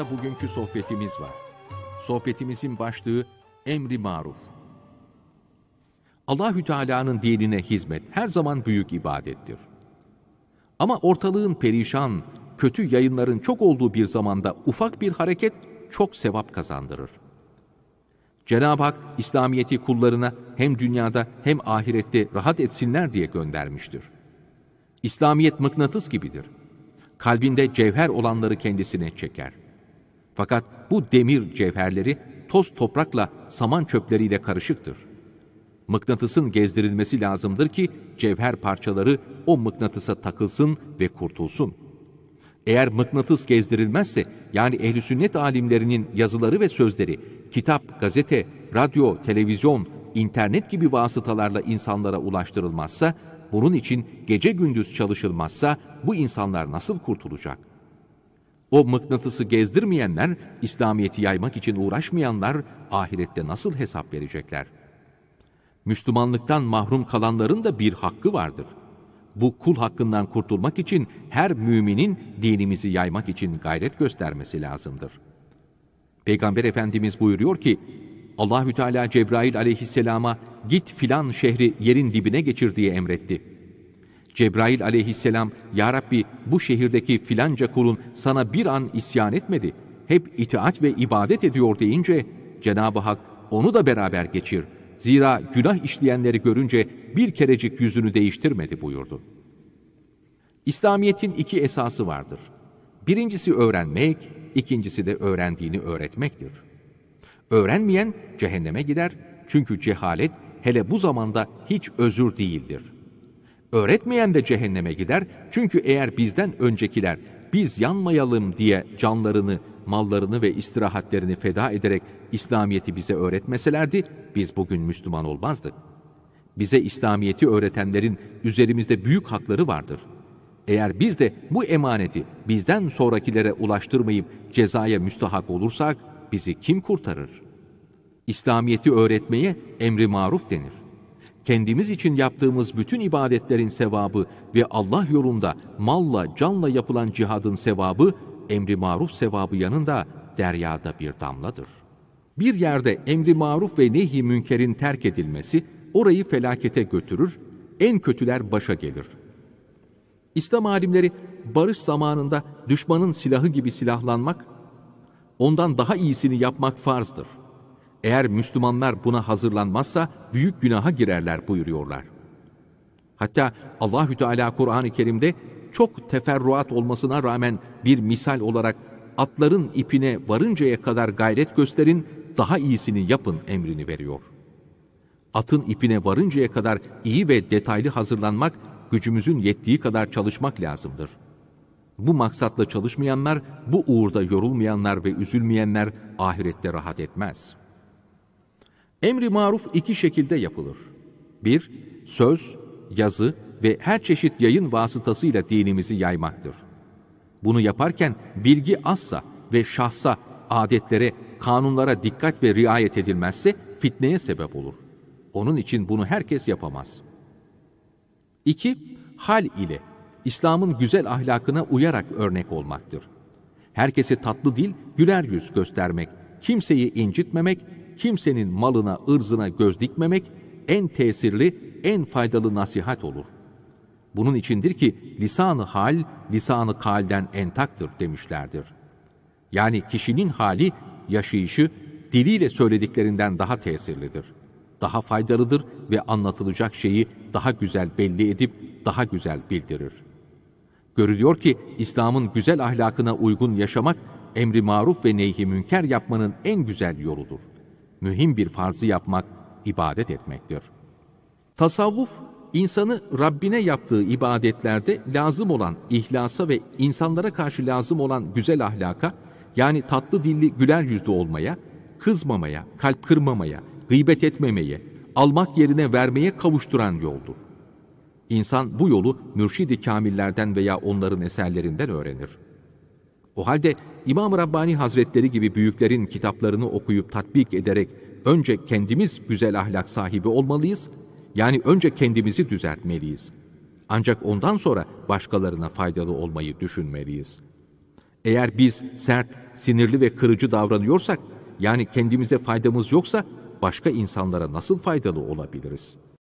başta bugünkü sohbetimiz var. Sohbetimizin başlığı emri maruf. Allahü Teala'nın dinine hizmet her zaman büyük ibadettir. Ama ortalığın perişan, kötü yayınların çok olduğu bir zamanda ufak bir hareket çok sevap kazandırır. Cenab-ı Hak İslamiyeti kullarına hem dünyada hem ahirette rahat etsinler diye göndermiştir. İslamiyet mıknatıs gibidir. Kalbinde cevher olanları kendisine çeker.'' Fakat bu demir cevherleri toz toprakla saman çöpleriyle karışıktır. Mıknatısın gezdirilmesi lazımdır ki cevher parçaları o mıknatısa takılsın ve kurtulsun. Eğer mıknatıs gezdirilmezse yani ehli sünnet alimlerinin yazıları ve sözleri kitap, gazete, radyo, televizyon, internet gibi vasıtalarla insanlara ulaştırılmazsa, bunun için gece gündüz çalışılmazsa bu insanlar nasıl kurtulacak?'' O mıknatısı gezdirmeyenler, İslamiyet'i yaymak için uğraşmayanlar ahirette nasıl hesap verecekler? Müslümanlıktan mahrum kalanların da bir hakkı vardır. Bu kul hakkından kurtulmak için her müminin dinimizi yaymak için gayret göstermesi lazımdır. Peygamber Efendimiz buyuruyor ki, Allahü Teala Cebrail aleyhisselama git filan şehri yerin dibine geçir diye emretti. Cebrail aleyhisselam, Ya Rabbi bu şehirdeki filanca kulun sana bir an isyan etmedi, hep itaat ve ibadet ediyor deyince, Cenab-ı Hak onu da beraber geçir. Zira günah işleyenleri görünce bir kerecik yüzünü değiştirmedi buyurdu. İslamiyet'in iki esası vardır. Birincisi öğrenmek, ikincisi de öğrendiğini öğretmektir. Öğrenmeyen cehenneme gider çünkü cehalet hele bu zamanda hiç özür değildir.'' Öğretmeyen de cehenneme gider çünkü eğer bizden öncekiler biz yanmayalım diye canlarını, mallarını ve istirahatlerini feda ederek İslamiyet'i bize öğretmeselerdi biz bugün Müslüman olmazdık. Bize İslamiyet'i öğretenlerin üzerimizde büyük hakları vardır. Eğer biz de bu emaneti bizden sonrakilere ulaştırmayıp cezaya müstahak olursak bizi kim kurtarır? İslamiyet'i öğretmeye emri maruf denir kendimiz için yaptığımız bütün ibadetlerin sevabı ve Allah yolunda malla, canla yapılan cihadın sevabı, emri maruf sevabı yanında deryada bir damladır. Bir yerde emri maruf ve nehi münkerin terk edilmesi, orayı felakete götürür, en kötüler başa gelir. İslam alimleri barış zamanında düşmanın silahı gibi silahlanmak, ondan daha iyisini yapmak farzdır. Eğer Müslümanlar buna hazırlanmazsa büyük günaha girerler buyuruyorlar. Hatta Allahü Teala Kur'an-ı Kerim'de çok teferruat olmasına rağmen bir misal olarak atların ipine varıncaya kadar gayret gösterin, daha iyisini yapın emrini veriyor. Atın ipine varıncaya kadar iyi ve detaylı hazırlanmak, gücümüzün yettiği kadar çalışmak lazımdır. Bu maksatla çalışmayanlar, bu uğurda yorulmayanlar ve üzülmeyenler ahirette rahat etmez.'' Emri maruf iki şekilde yapılır. Bir, söz, yazı ve her çeşit yayın vasıtasıyla dinimizi yaymaktır. Bunu yaparken bilgi azsa ve şahsa, adetlere, kanunlara dikkat ve riayet edilmezse fitneye sebep olur. Onun için bunu herkes yapamaz. 2. Hal ile İslam'ın güzel ahlakına uyarak örnek olmaktır. Herkesi tatlı dil, güler yüz göstermek, kimseyi incitmemek kimsenin malına, ırzına göz dikmemek en tesirli, en faydalı nasihat olur. Bunun içindir ki lisanı hal, lisanı kalden entaktır demişlerdir. Yani kişinin hali, yaşayışı diliyle söylediklerinden daha tesirlidir. Daha faydalıdır ve anlatılacak şeyi daha güzel belli edip daha güzel bildirir. Görülüyor ki İslam'ın güzel ahlakına uygun yaşamak emri maruf ve nehi münker yapmanın en güzel yoludur mühim bir farzı yapmak, ibadet etmektir. Tasavvuf, insanı Rabbine yaptığı ibadetlerde lazım olan ihlasa ve insanlara karşı lazım olan güzel ahlaka, yani tatlı dilli güler yüzlü olmaya, kızmamaya, kalp kırmamaya, gıybet etmemeye, almak yerine vermeye kavuşturan yoldur. İnsan bu yolu mürşidi kamillerden veya onların eserlerinden öğrenir.'' O halde İmam-ı Rabbani Hazretleri gibi büyüklerin kitaplarını okuyup tatbik ederek önce kendimiz güzel ahlak sahibi olmalıyız, yani önce kendimizi düzeltmeliyiz. Ancak ondan sonra başkalarına faydalı olmayı düşünmeliyiz. Eğer biz sert, sinirli ve kırıcı davranıyorsak, yani kendimize faydamız yoksa başka insanlara nasıl faydalı olabiliriz?''